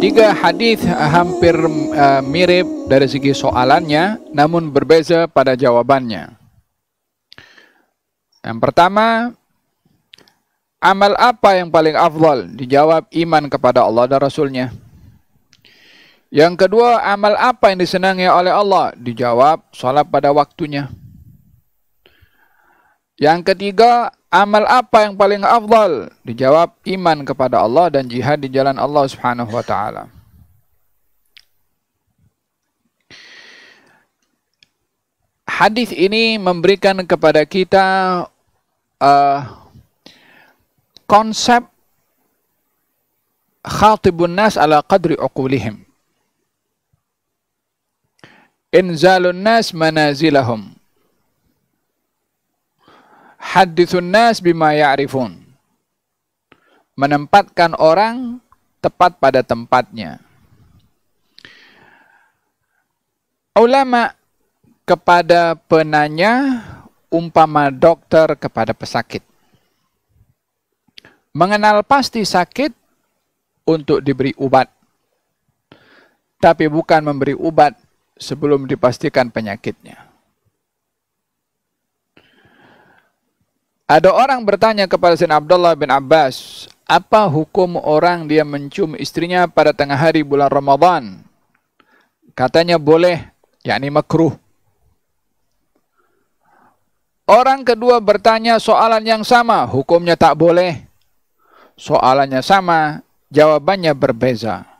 tiga hadis eh, hampir uh, mirip dari segi soalannya namun berbeza pada jawabannya yang pertama amal apa yang paling afdal dijawab iman kepada Allah dan Rasulnya yang kedua amal apa yang disenangi oleh Allah dijawab salat pada waktunya yang ketiga, amal apa yang paling afdal? Dijawab iman kepada Allah dan jihad di jalan Allah Subhanahu wa taala. Hadis ini memberikan kepada kita uh, konsep khatibun nas ala qadri uqulihim. Inzalun nas manazilahum. hadithun nas bima ya'rifun. Menempatkan orang tepat pada tempatnya. Ulama kepada penanya, umpama dokter kepada pesakit. Mengenal pasti sakit untuk diberi obat. Tapi bukan memberi obat sebelum dipastikan penyakitnya. Ada orang bertanya kepada Sayyidina Abdullah bin Abbas, apa hukum orang dia mencium istrinya pada tengah hari bulan Ramadan? Katanya boleh, yakni makruh. Orang kedua bertanya soalan yang sama, hukumnya tak boleh. Soalannya sama, jawabannya berbeza.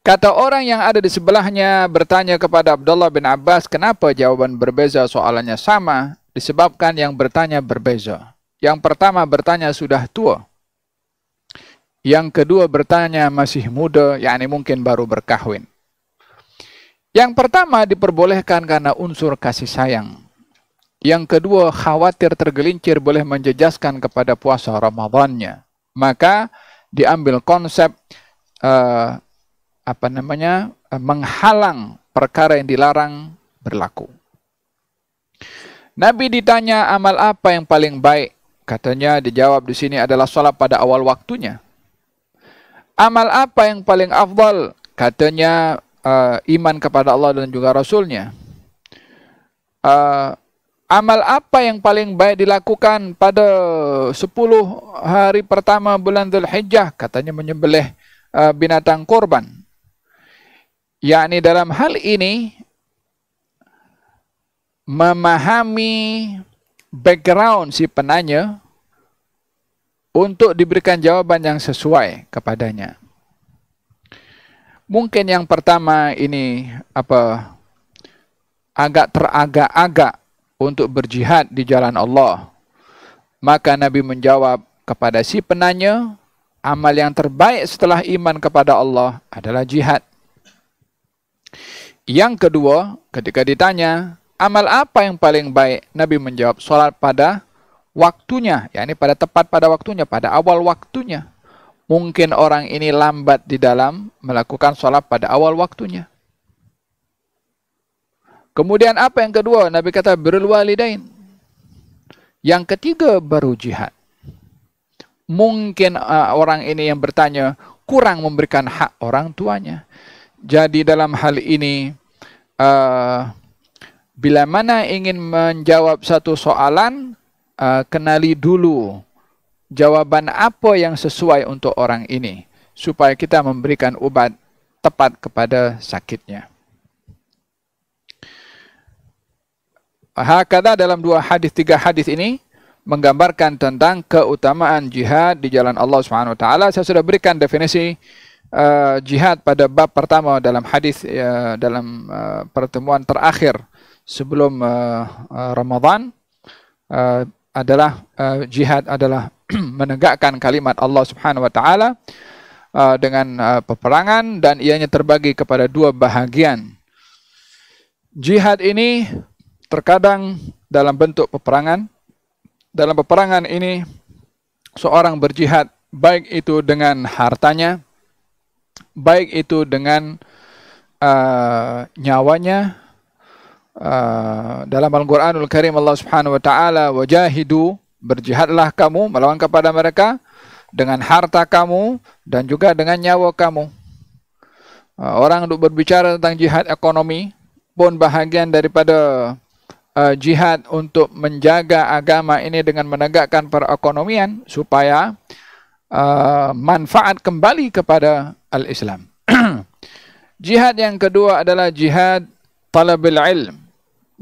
Kata orang yang ada di sebelahnya bertanya kepada Abdullah bin Abbas, kenapa jawaban berbeza soalannya sama? Disebabkan yang bertanya berbeza. Yang pertama bertanya sudah tua. Yang kedua bertanya masih muda, yakni mungkin baru berkahwin. Yang pertama diperbolehkan karena unsur kasih sayang. Yang kedua khawatir tergelincir boleh menjejaskan kepada puasa Ramadannya. Maka diambil konsep uh, apa namanya menghalang perkara yang dilarang berlaku. Nabi ditanya amal apa yang paling baik? Katanya dijawab di sini adalah salat pada awal waktunya. Amal apa yang paling afdal? Katanya uh, iman kepada Allah dan juga Rasulnya. Uh, amal apa yang paling baik dilakukan pada 10 hari pertama bulan Dhul Hijjah? Katanya menyembelih uh, binatang korban. Ya Yakni dalam hal ini memahami background si penanya untuk diberikan jawaban yang sesuai kepadanya. Mungkin yang pertama ini apa agak teragak-agak untuk berjihad di jalan Allah. Maka Nabi menjawab kepada si penanya, amal yang terbaik setelah iman kepada Allah adalah jihad. Yang kedua, ketika ditanya, amal apa yang paling baik? Nabi menjawab, solat pada waktunya. Ya, ini pada tepat pada waktunya, pada awal waktunya. Mungkin orang ini lambat di dalam melakukan solat pada awal waktunya. Kemudian apa yang kedua? Nabi kata, berulwalidain. Yang ketiga, baru jihad. Mungkin uh, orang ini yang bertanya, kurang memberikan hak orang tuanya. Jadi dalam hal ini, uh, bila mana ingin menjawab satu soalan, uh, kenali dulu jawaban apa yang sesuai untuk orang ini supaya kita memberikan ubat tepat kepada sakitnya. Hakada dalam dua hadis tiga hadis ini menggambarkan tentang keutamaan jihad di jalan Allah Subhanahu wa taala. Saya sudah berikan definisi uh, jihad pada bab pertama dalam hadis uh, dalam uh, pertemuan terakhir sebelum uh, uh, uh, adalah uh, jihad adalah menegakkan kalimat Allah Subhanahu wa taala uh, dengan uh, peperangan dan ianya terbagi kepada dua bahagian. Jihad ini terkadang dalam bentuk peperangan. Dalam peperangan ini seorang berjihad baik itu dengan hartanya, baik itu dengan uh, nyawanya uh, dalam Al-Quranul Karim Allah Subhanahu wa taala wajahidu berjihadlah kamu melawan kepada mereka dengan harta kamu dan juga dengan nyawa kamu. Uh, orang untuk berbicara tentang jihad ekonomi pun bahagian daripada uh, jihad untuk menjaga agama ini dengan menegakkan perekonomian supaya uh, manfaat kembali kepada al-Islam. jihad yang kedua adalah jihad talabil ilm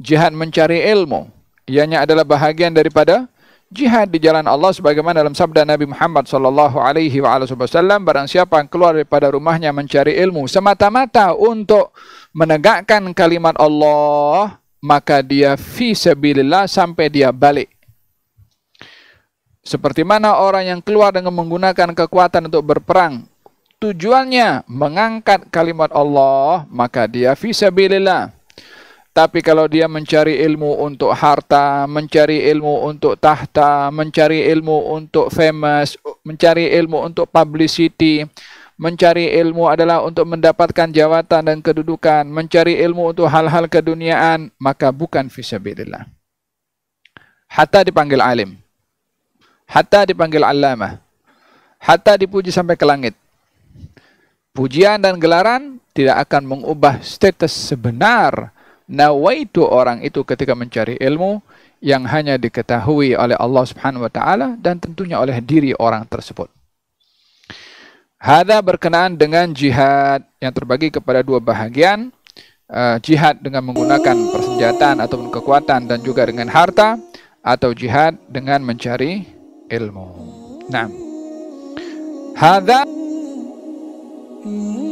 jihad mencari ilmu ianya adalah bahagian daripada jihad di jalan Allah sebagaimana dalam sabda Nabi Muhammad sallallahu alaihi wasallam barang siapa yang keluar daripada rumahnya mencari ilmu semata-mata untuk menegakkan kalimat Allah maka dia fi sabilillah sampai dia balik seperti mana orang yang keluar dengan menggunakan kekuatan untuk berperang tujuannya mengangkat kalimat Allah maka dia fi sabilillah tapi kalau dia mencari ilmu untuk harta, mencari ilmu untuk tahta, mencari ilmu untuk famous, mencari ilmu untuk publicity, mencari ilmu adalah untuk mendapatkan jawatan dan kedudukan, mencari ilmu untuk hal-hal keduniaan, maka bukan fisabilillah. Hatta dipanggil alim. Hatta dipanggil alama. Hatta dipuji sampai ke langit. Pujian dan gelaran tidak akan mengubah status sebenar nawaitu orang itu ketika mencari ilmu yang hanya diketahui oleh Allah Subhanahu wa taala dan tentunya oleh diri orang tersebut. Hada berkenaan dengan jihad yang terbagi kepada dua bahagian, uh, jihad dengan menggunakan persenjataan ataupun kekuatan dan juga dengan harta atau jihad dengan mencari ilmu. Nah, hada. Hmm.